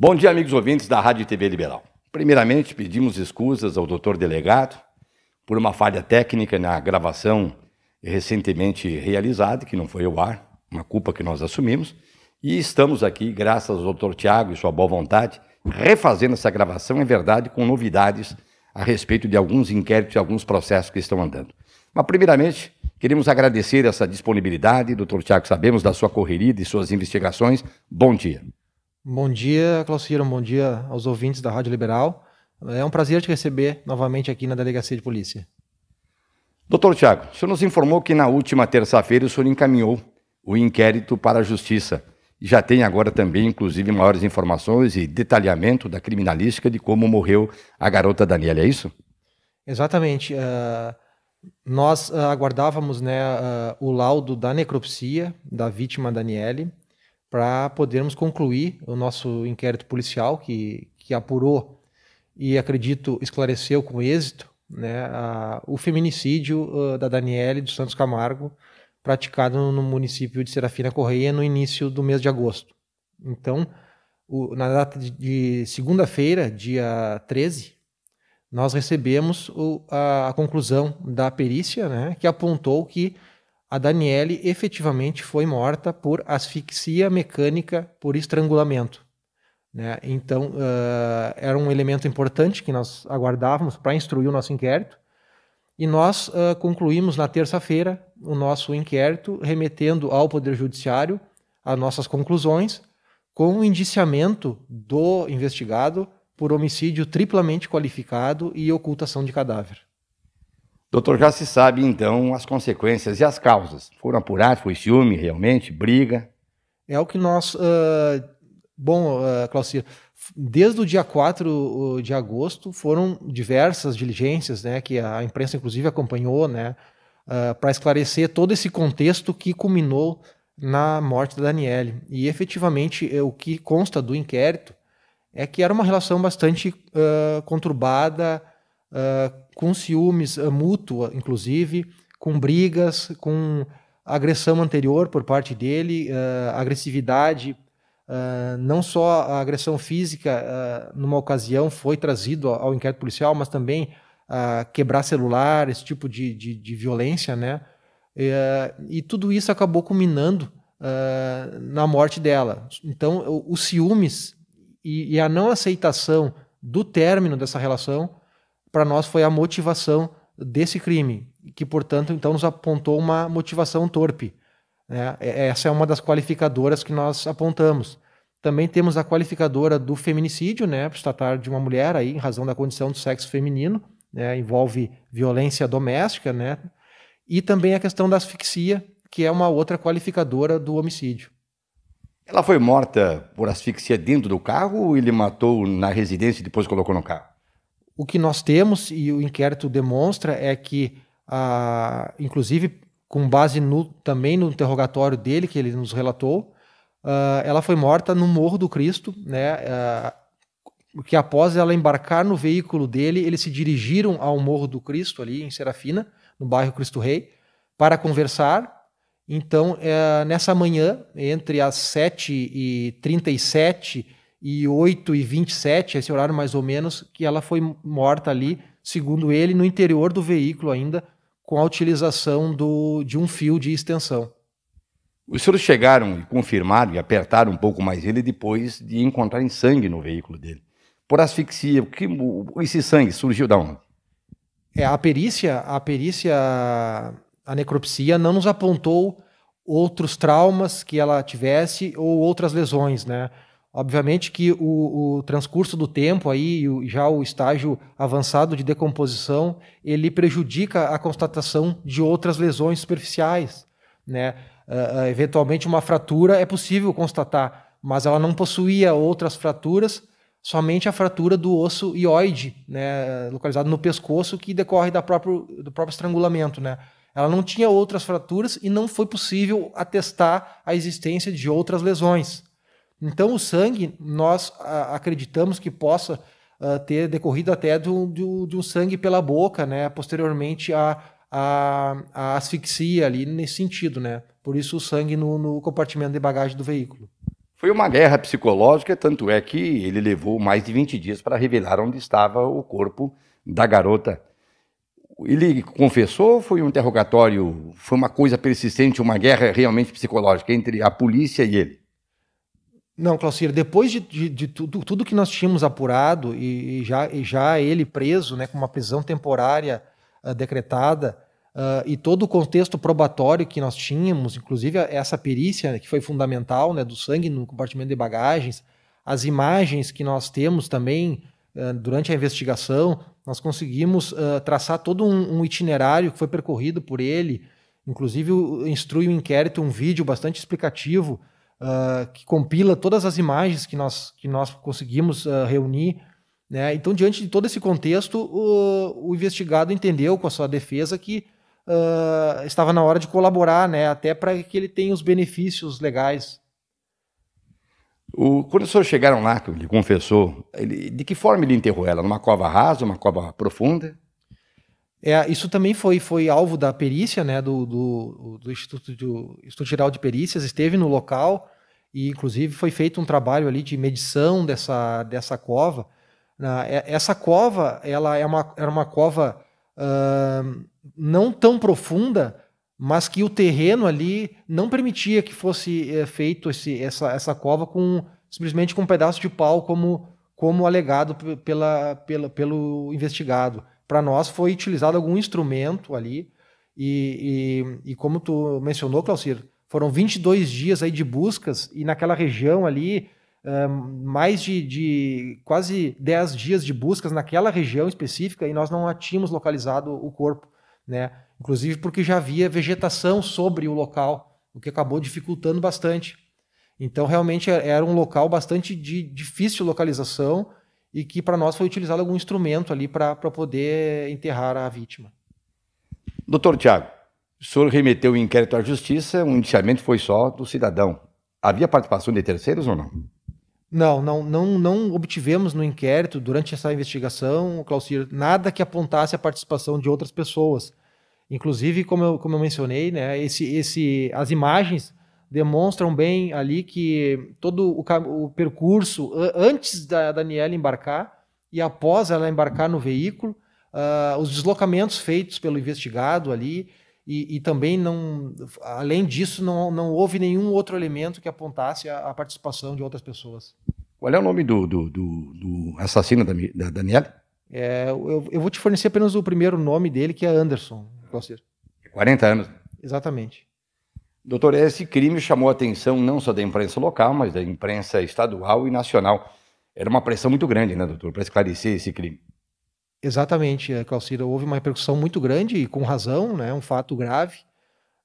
Bom dia, amigos ouvintes da Rádio TV Liberal. Primeiramente, pedimos escusas ao doutor delegado por uma falha técnica na gravação recentemente realizada, que não foi ao ar, uma culpa que nós assumimos, e estamos aqui, graças ao doutor Tiago e sua boa vontade, refazendo essa gravação, é verdade, com novidades a respeito de alguns inquéritos e alguns processos que estão andando. Mas, primeiramente, queremos agradecer essa disponibilidade, doutor Tiago, sabemos da sua correria, de suas investigações. Bom dia. Bom dia, Clausiro. Bom dia aos ouvintes da Rádio Liberal. É um prazer te receber novamente aqui na Delegacia de Polícia. Doutor Tiago, o senhor nos informou que na última terça-feira o senhor encaminhou o inquérito para a Justiça. Já tem agora também, inclusive, maiores informações e detalhamento da criminalística de como morreu a garota Daniela, é isso? Exatamente. Uh, nós uh, aguardávamos né, uh, o laudo da necropsia da vítima Daniele para podermos concluir o nosso inquérito policial que, que apurou e acredito esclareceu com êxito né, a, o feminicídio uh, da Daniele dos Santos Camargo praticado no município de Serafina Correia no início do mês de agosto. Então, o, na data de, de segunda-feira, dia 13, nós recebemos o, a, a, conclusão da perícia, né, que apontou que a Daniele efetivamente foi morta por asfixia mecânica por estrangulamento. Né? Então, uh, era um elemento importante que nós aguardávamos para instruir o nosso inquérito. E nós uh, concluímos na terça-feira o nosso inquérito, remetendo ao Poder Judiciário as nossas conclusões, com o indiciamento do investigado por homicídio triplamente qualificado e ocultação de cadáver. Doutor, já se sabe então as consequências e as causas. Foram apuradas, foi ciúme realmente, briga? É o que nós. Uh, bom, uh, desde o dia 4 de agosto foram diversas diligências, né, que a imprensa inclusive acompanhou, né, uh, ah, para esclarecer todo esse contexto que culminou na morte da Daniele. E efetivamente eh, o que consta do inquérito é que era uma relação bastante uh, conturbada. Uh, com ciúmes eh, mútua, inclusive, com brigas, com agressão anterior por parte dele, uh, agressividade, uh, não só a agressão física, uh, numa ocasião foi trazido ao, inquérito policial, mas também quebrar celular, esse tipo de, de, de violência, né? e tudo isso acabou culminando na morte dela. Então, os ciúmes e, e a não aceitação do término dessa relação para nós foi a motivação desse crime, que, portanto, então nos apontou uma motivação torpe. Né? É, essa é uma das qualificadoras que nós apontamos. Também temos a qualificadora do feminicídio, né, por tratar de uma mulher aí em razão da condição do sexo feminino, né, envolve violência doméstica, né, e também a questão da asfixia, que é uma outra qualificadora do homicídio. Ela foi morta por asfixia dentro do carro ou ele matou na residência e depois colocou no carro? O que nós temos e o inquérito demonstra é que, ah, inclusive com base no, também no interrogatório dele que ele nos relatou, ah, ela foi morta no Morro do Cristo, né? Ah, que após ela embarcar no veículo dele, eles se dirigiram ao Morro do Cristo ali em Serafina, no bairro Cristo Rei, para conversar. Então, é, nessa manhã, entre as 7h37 e 8 e 27, esse horário mais ou menos, que ela foi morta ali, segundo ele, no interior do veículo ainda, com a utilização do, de um fio de extensão. Os senhores chegaram e confirmaram e apertaram um pouco mais ele depois de encontrarem sangue no veículo dele. Por asfixia, que, esse sangue surgiu da onde? É, a perícia, a perícia, a necropsia não nos apontou outros traumas que ela tivesse ou outras lesões, né? Obviamente que o, o, transcurso do tempo aí, já o estágio avançado de decomposição, ele prejudica a constatação de outras lesões superficiais, né? Uh, eventualmente uma fratura é possível constatar, mas ela não possuía outras fraturas, somente a fratura do osso ioide, né? Localizado no pescoço que decorre da próprio, do próprio estrangulamento, né? Ela não tinha outras fraturas e não foi possível atestar a existência de outras lesões. Então, o sangue, nós acreditamos que possa ah, ter decorrido até de um sangue pela boca, né? Posteriormente a, asfixia ali nesse sentido, né? Por isso o sangue no, no compartimento de bagagem do veículo. Foi uma guerra psicológica, tanto é que ele levou mais de 20 dias para revelar onde estava o corpo da garota. Ele confessou, foi um interrogatório, foi uma coisa persistente, uma guerra realmente psicológica entre a polícia e ele. Não, Claucir, depois de, de, de tudo, tudo, que nós tínhamos apurado e, e, já, e, já, ele preso, né, com uma prisão temporária uh, decretada, uh, e todo o contexto probatório que nós tínhamos, inclusive essa perícia que foi fundamental, né, do sangue no compartimento de bagagens, as imagens que nós temos também uh, durante a investigação, nós conseguimos traçar todo um, um, itinerário que foi percorrido por ele, inclusive instrui o um inquérito, um vídeo bastante explicativo uh, que compila todas as imagens que nós, que nós conseguimos uh, reunir. Né? Então, diante de todo esse contexto, o, o investigado entendeu com a sua defesa que uh, estava na hora de colaborar, né? até para que ele tenha os benefícios legais. O, quando os senhores chegaram lá, que ele confessou, ele, de que forma ele enterrou ela? Numa cova rasa, uma cova profunda? É, isso também foi, foi alvo da perícia, né, do, do, do Instituto, do Instituto Geral de Perícias, esteve no local e, inclusive, foi feito um trabalho ali de medição dessa, dessa cova. Né. É, essa cova, ela é uma, era uma cova uh, não tão profunda, mas que o terreno ali não permitia que fosse é, feito esse, essa, essa cova com simplesmente com um pedaço de pau como, como alegado pela, pela, pelo investigado para nós foi utilizado algum instrumento ali. E, e, e como tu mencionou, Claucir, foram 22 dias aí de buscas e naquela região ali, um, mais de, de, quase 10 dias de buscas naquela região específica e nós não tínhamos localizado o corpo, né? Inclusive porque já havia vegetação sobre o local, o que acabou dificultando bastante. Então, realmente é, era um local bastante de difícil localização e que para nós foi utilizado algum instrumento ali para poder enterrar a vítima. Doutor Tiago, o senhor remeteu o um inquérito à justiça, o um indiciamento foi só do cidadão. Havia participação de terceiros ou não? Não, não, não, não obtivemos no inquérito, durante essa investigação, Clausir, nada que apontasse a participação de outras pessoas. Inclusive, como eu, como eu mencionei, né, esse, esse, as imagens demonstram bem ali que todo o, o percurso antes da Daniela embarcar e após ela embarcar no veículo, uh, os deslocamentos feitos pelo investigado ali e, e, também não, além disso, não, não houve nenhum outro elemento que apontasse a, a participação de outras pessoas. Qual é o nome do, do, do, do assassino da, da Daniela? É, eu, eu, vou te fornecer apenas o primeiro nome dele, que é Anderson. seja é 40 anos. Né? Exatamente. Doutor, esse crime chamou a atenção não só da imprensa local, mas da imprensa estadual e nacional. Era uma pressão muito grande, né, doutor, para esclarecer esse crime. Exatamente, eh, Calcira. Houve uma repercussão muito grande, e com razão, né, um fato grave,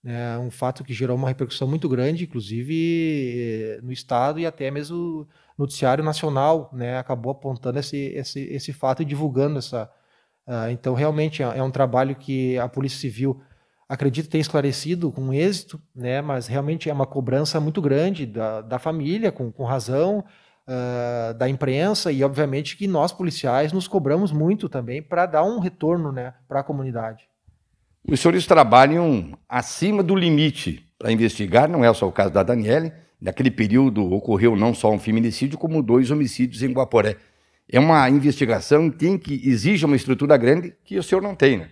né, um fato que gerou uma repercussão muito grande, inclusive eh, no Estado e até mesmo no noticiário nacional né, acabou apontando esse, esse, esse fato e divulgando essa. Uh, então, realmente é, é um trabalho que a Polícia Civil acredito ter esclarecido com êxito, né? Mas realmente é uma cobrança muito grande da, da família, com, com razão, uh, da imprensa e obviamente que nós policiais nos cobramos muito também para dar um retorno, né, para a comunidade. Os senhores trabalham acima do limite para investigar, não é só o caso da Daniele. Naquele período ocorreu não só um feminicídio, como dois homicídios em Guaporé. É uma investigação que exige uma estrutura grande que o senhor não tem, né?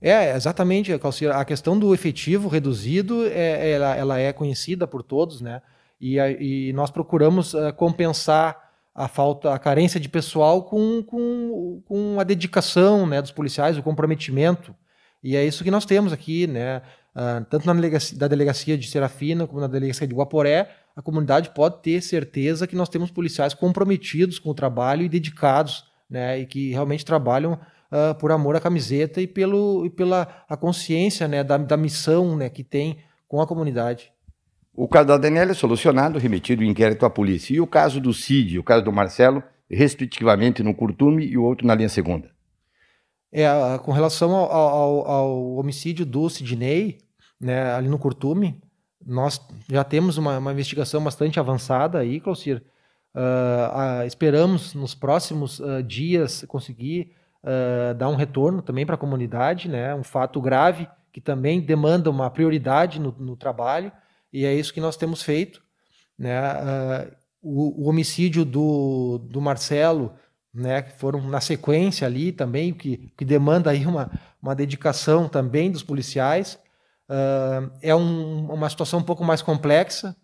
É, exatamente, Calcira. A questão do efetivo reduzido, é, ela, ela é conhecida por todos, né? E, a, e nós procuramos uh, compensar a falta, a carência de pessoal com, com, com a dedicação né, dos policiais, o comprometimento. E é isso que nós temos aqui, né? Uh, tanto na delegacia, da delegacia de Serafina como na delegacia de Guaporé, a comunidade pode ter certeza que nós temos policiais comprometidos com o trabalho e dedicados, né? E que realmente trabalham uh, por amor à camiseta e, pelo, e pela a consciência né, da, da missão né, que tem com a comunidade. O caso da Daniela é solucionado, remetido o inquérito à polícia. E o caso do Cid o caso do Marcelo, respectivamente no Curtume e o outro na linha segunda? É, com relação ao, ao, ao homicídio do Sidney, né, ali no Curtume, nós já temos uma, uma investigação bastante avançada aí, Claucir. Uh, uh, esperamos nos próximos uh, dias conseguir dá um retorno também para a comunidade, né? Um fato grave que também demanda uma prioridade no, no trabalho e é isso que nós temos feito, né? Uh, o, o, homicídio do, do Marcelo, né? Que foram na sequência ali também que, que demanda aí uma, uma dedicação também dos policiais. Uh, é um, uma situação um pouco mais complexa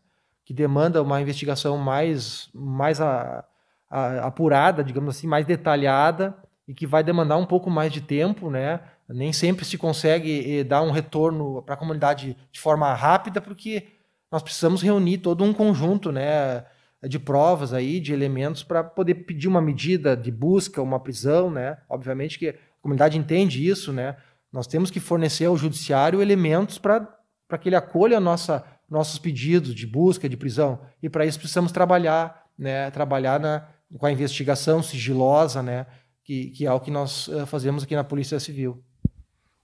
que demanda uma investigação mais mais a, a, apurada, digamos assim, mais detalhada e que vai demandar um pouco mais de tempo, né? Nem sempre se consegue eh, dar um retorno para a comunidade de forma rápida, porque nós precisamos reunir todo um conjunto, né? de provas aí, de elementos para poder pedir uma medida de busca, uma prisão, né? Obviamente que a comunidade entende isso, né? Nós temos que fornecer ao judiciário elementos para que ele acolha nossa, nossos pedidos de busca, de prisão. E para isso precisamos trabalhar, né? Trabalhar na, com a investigação sigilosa, né? que, que é o que nós eh, fazemos aqui na Polícia Civil.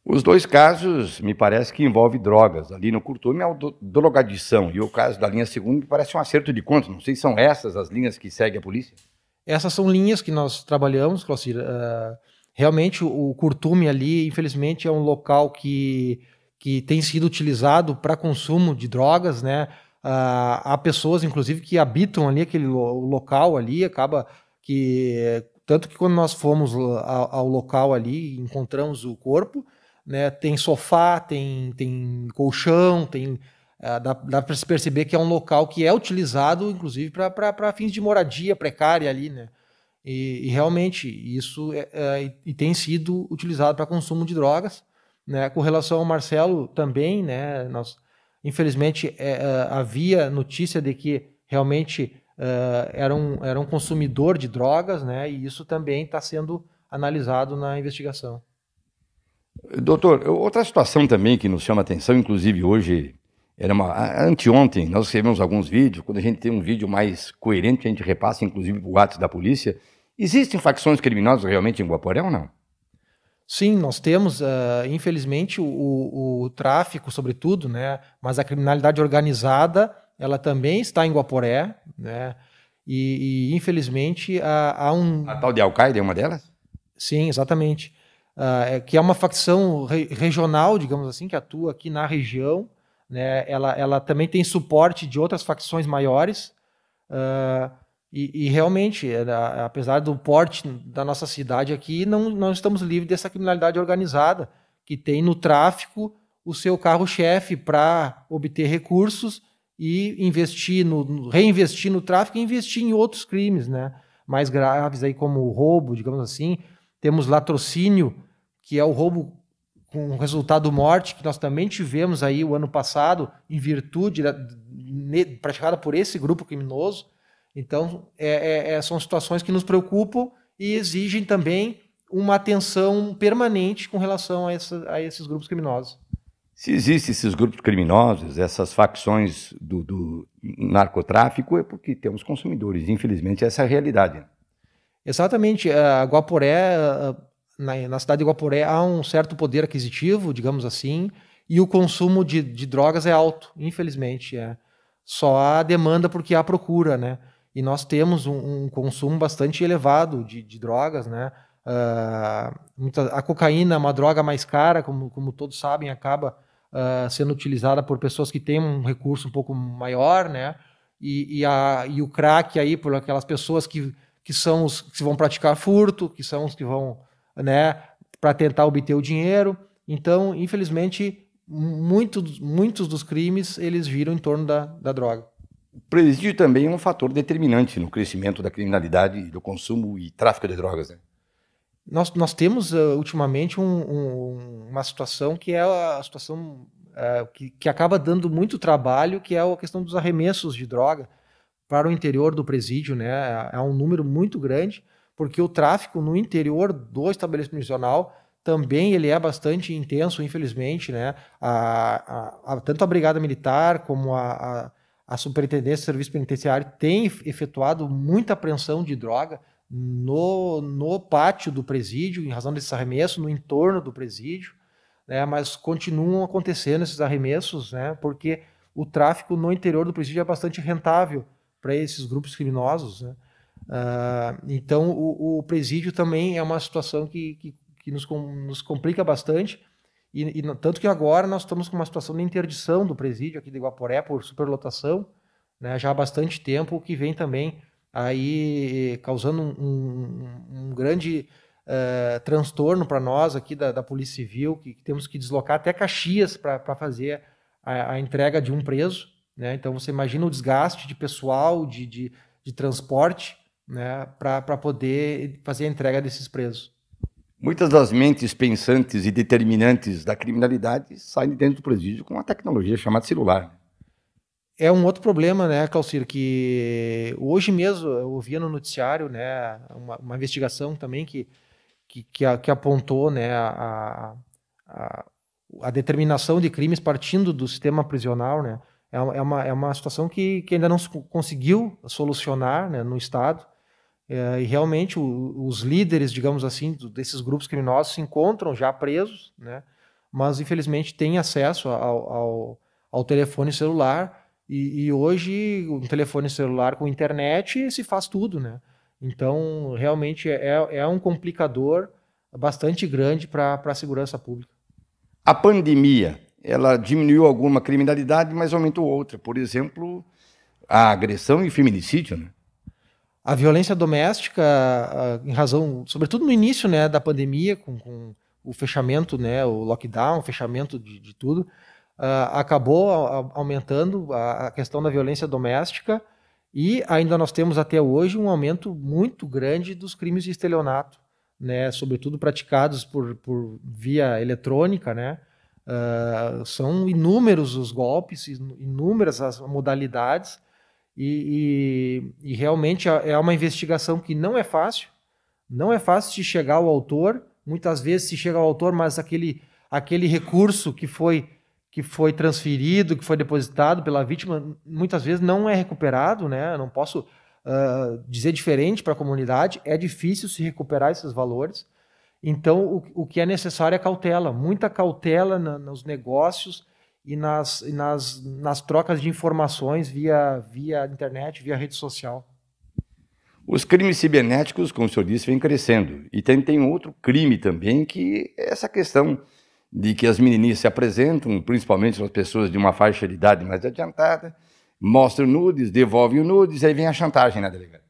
Os dois casos me parece que envolvem drogas. Ali no Curtume é o drogadição e o caso da linha segunda me parece um acerto de contas. Não sei se são essas as linhas que segue a polícia. Essas são linhas que nós trabalhamos, Clocir. Uh, eh, realmente o, o Curtume ali, infelizmente, é um local que, que tem sido utilizado para consumo de drogas, né? Uh, há pessoas, inclusive, que habitam ali aquele lo local ali, acaba que tanto que quando nós fomos ao, ao local ali, encontramos o corpo, né, tem sofá, tem, tem colchão, tem eh, dá, dá para se perceber que é um local que é utilizado, inclusive, para fins de moradia precária ali, né? E, e realmente isso é, é, e tem sido utilizado para consumo de drogas, né? Com relação ao Marcelo também, né? Nós infelizmente é, é havia notícia de que realmente uh, era, um, era um consumidor de drogas, né? E isso também está sendo analisado na investigação. Doutor, outra situação também que nos chama atenção, inclusive hoje, era uma. Anteontem, nós recebemos alguns vídeos, quando a gente tem um vídeo mais coerente, a gente repassa, inclusive, o ato da polícia. Existem facções criminosas realmente em Guaporé ou não? Sim, nós temos, uh, infelizmente, o, o, o, tráfico, sobretudo, né? mas a criminalidade organizada ela também está em Guaporé, né? E, e infelizmente há, há, um. A tal de Al-Qaeda é uma delas? Sim, exatamente. Uh, é, que é uma facção re regional, digamos assim, que atua aqui na região. Né? Ela, ela também tem suporte de outras facções maiores. Uh, e, e, realmente, é, apesar do porte da nossa cidade aqui, não, não estamos livres dessa criminalidade organizada, que tem no tráfico o seu carro-chefe para obter recursos e investir no reinvestir no tráfico e investir em outros crimes, né? Mais graves aí como roubo, digamos assim. Temos latrocínio, que é o roubo com resultado morte que nós também tivemos aí o ano passado em virtude da, ne, praticada por esse grupo criminoso. Então é, é, é, são situações que nos preocupam e exigem também uma atenção permanente com relação a, essa, a esses grupos criminosos. Se existem esses grupos criminosos, essas facções do, do narcotráfico, é porque temos consumidores. Infelizmente, essa é a realidade. Né? Exatamente. A é, Guaporé, é, na, na cidade de Guaporé, há um certo poder aquisitivo, digamos assim, e o consumo de, de drogas é alto, infelizmente. É. Só há demanda porque há procura, né? E nós temos um, um consumo bastante elevado de, de drogas, né? Uh, muita, a cocaína é uma droga mais cara, como, como todos sabem, acaba uh, sendo utilizada por pessoas que têm um recurso um pouco maior, né? E, e, a, e o crack aí, por aquelas pessoas que, que são os que vão praticar furto, que são os que vão, né, para tentar obter o dinheiro. Então, infelizmente, muito, muitos dos crimes eles viram em torno da, da droga. O presídio também é um fator determinante no crescimento da criminalidade, do consumo e tráfico de drogas, né? Nós, nós temos uh, ultimamente um, um, uma situação que é a situação uh, que, que acaba dando muito trabalho, que é a questão dos arremessos de droga para o interior do presídio, né? É, é um número muito grande, porque o tráfico no interior do estabelecimento prisional também ele é bastante intenso, infelizmente, né? A, a, a tanto a Brigada Militar como a, a, a Superintendência de Serviço Penitenciário tem efetuado muita apreensão de droga no, no pátio do presídio, em razão desses arremessos, no entorno do presídio, né, mas continuam acontecendo esses arremessos, né, porque o tráfico no interior do presídio é bastante rentável para esses grupos criminosos. Né. Uh, então, o, o, presídio também é uma situação que, que, que nos, nos complica bastante, e, e, tanto que agora nós estamos com uma situação de interdição do presídio aqui de Iguaporé por superlotação, né, já há bastante tempo, o que vem também aí causando um, um, um grande uh, transtorno para nós aqui da, da Polícia Civil, que, que, temos que deslocar até Caxias para fazer a, a, entrega de um preso. Né? Então você imagina o desgaste de pessoal, de, de, de transporte, né? para poder fazer a entrega desses presos. Muitas das mentes pensantes e determinantes da criminalidade saem dentro do presídio com uma tecnologia chamada celular. Né? é um outro problema, né, Calcir, que hoje mesmo eu ouvia no noticiário, né, uma, uma investigação também que, que, que, a, que apontou, né, a, a, a, determinação de crimes partindo do sistema prisional, né, é uma, é uma é situação que, que ainda não se conseguiu solucionar né, no Estado. É, e realmente o, os líderes, digamos assim, desses grupos criminosos se encontram já presos, né, mas infelizmente têm acesso ao, ao, ao telefone celular e, e hoje, um telefone celular com internet se faz tudo, né? Então, realmente é, é, é um complicador bastante grande para a segurança pública. A pandemia, ela diminuiu alguma criminalidade, mas aumentou outra. Por exemplo, a agressão e feminicídio, né? A violência doméstica, em razão, sobretudo no início né, da pandemia, com, com o fechamento, né, o lockdown, o fechamento de, de tudo, uh, acabou aumentando a questão da violência doméstica e ainda nós temos até hoje um aumento muito grande dos crimes de estelionato, né, sobretudo praticados por, por via eletrônica, né, uh, são inúmeros os golpes, inúmeras as modalidades e, e, e realmente é, é uma investigação que não é fácil, não é fácil de chegar ao autor, muitas vezes se chega ao autor, mas aquele, aquele recurso que foi que foi transferido, que foi depositado pela vítima, muitas vezes não é recuperado, né? Eu não posso uh, dizer diferente para a comunidade. É difícil se recuperar esses valores. Então, o, o que é necessário é cautela, muita cautela na, nos negócios e nas, nas, nas trocas de informações via, via internet, via rede social. Os crimes cibernéticos, como o senhor disse, vêm crescendo. E tem, tem outro crime também, que é essa questão de que as menininhas se apresentam, principalmente as pessoas de uma faixa de idade mais adiantada, mostram nudes, devolvem o nudes, aí vem a chantagem, né, delegado?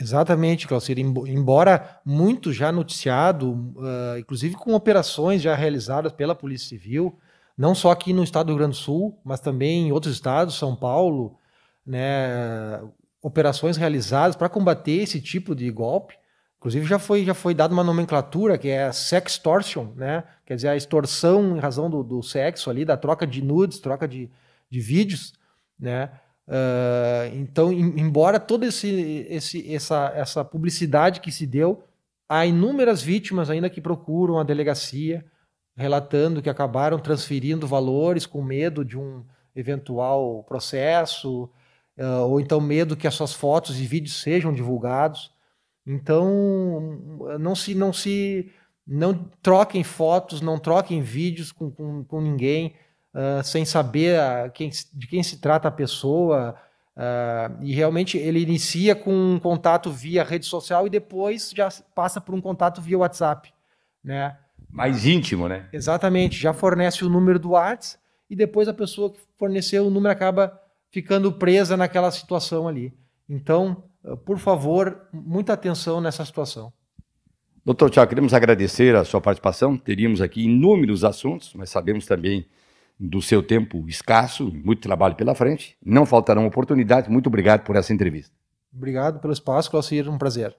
Exatamente, Claucir. Embora muito já noticiado, uh, inclusive com operações já realizadas pela Polícia Civil, não só aqui no estado do Rio Grande do Sul, mas também em outros estados, São Paulo, né, operações realizadas para combater esse tipo de golpe. Inclusive já foi, já foi dada uma nomenclatura que é sex sextortion, né? Quer dizer, a extorsão em razão do, do sexo ali, da troca de nudes, troca de, de vídeos, né? Uh, então, em, embora toda esse, esse, essa, essa publicidade que se deu, há inúmeras vítimas ainda que procuram a delegacia relatando que acabaram transferindo valores com medo de um eventual processo, uh, ou então medo que as suas fotos e vídeos sejam divulgados. Então, não se, não se, não troquem fotos, não troquem vídeos com, com, com ninguém uh, sem saber a, quem, de quem se trata a pessoa. Uh, e realmente ele inicia com um contato via rede social e depois já passa por um contato via WhatsApp, né? Mais íntimo, né? Exatamente. Já fornece o número do WhatsApp e depois a pessoa que forneceu o número acaba ficando presa naquela situação ali. Então, ah, por favor, muita atenção nessa situação. Doutor Tiago, queremos agradecer a sua participação. Teríamos aqui inúmeros assuntos, mas sabemos também do seu tempo escasso, muito trabalho pela frente. Não faltarão oportunidades. Muito obrigado por essa entrevista. Obrigado pelo espaço, Claucir, um prazer.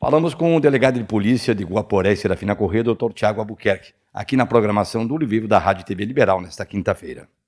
Falamos com o delegado de polícia de Guaporé e Serafina Corrêa, doutor Tiago Albuquerque, aqui na programação do Olho da Rádio TV Liberal, nesta quinta-feira.